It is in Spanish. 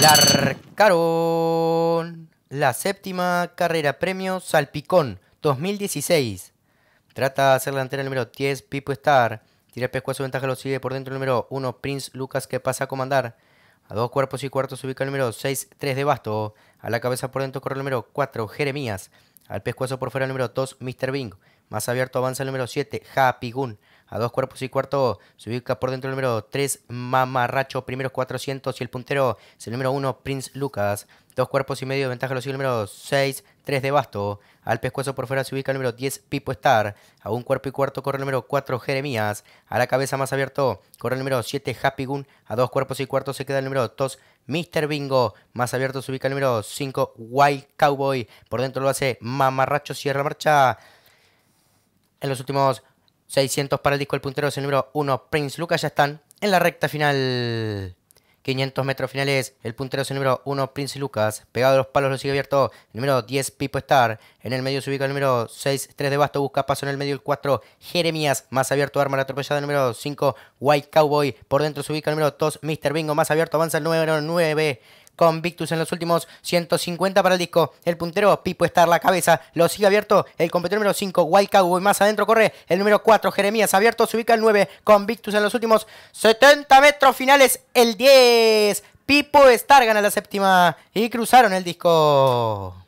Larcaron la séptima carrera premio Salpicón 2016. Trata de hacer la el número 10, Pipo Star. Tira el pescuezo, ventaja lo sigue por dentro el número 1, Prince Lucas, que pasa a comandar. A dos cuerpos y cuartos se ubica el número 6, 3 de Basto. A la cabeza por dentro corre el número 4, Jeremías. Al pescuezo por fuera el número 2, Mr. Bing. Más abierto avanza el número 7, Happy Gun. A dos cuerpos y cuarto se ubica por dentro el número 3, Mamarracho, Primero 400 y el puntero es el número 1, Prince Lucas. Dos cuerpos y medio de ventaja lo sigue el número 6, 3 de Basto. Al pescuezo por fuera se ubica el número 10, Pipo Star. A un cuerpo y cuarto corre el número 4, Jeremías. A la cabeza más abierto corre el número 7, Happy Gun. A dos cuerpos y cuarto se queda el número 2, Mr. Bingo. Más abierto se ubica el número 5, Wild Cowboy. Por dentro lo hace Mamarracho, cierra marcha. En los últimos 600 para el disco El Puntero, es el número 1, Prince Lucas, ya están en la recta final. 500 metros finales, el puntero es el número 1, Prince Lucas. Pegado a los palos lo sigue abierto. El número 10, Pipo Star. En el medio se ubica el número 6, 3 de Basto. Busca paso en el medio el 4, Jeremías. Más abierto, arma la atropellada. El número 5, White Cowboy. Por dentro se ubica el número 2, Mr. Bingo. Más abierto, avanza el número 9 con Victus en los últimos 150 para el disco. El puntero Pipo Estar, la cabeza, lo sigue abierto el competidor número 5, Wild Cowboy. Más adentro corre el número 4, Jeremías. Abierto se ubica el 9, con Victus en los últimos 70 metros finales, el 10. Pipo Estar, gana la séptima y cruzaron el disco.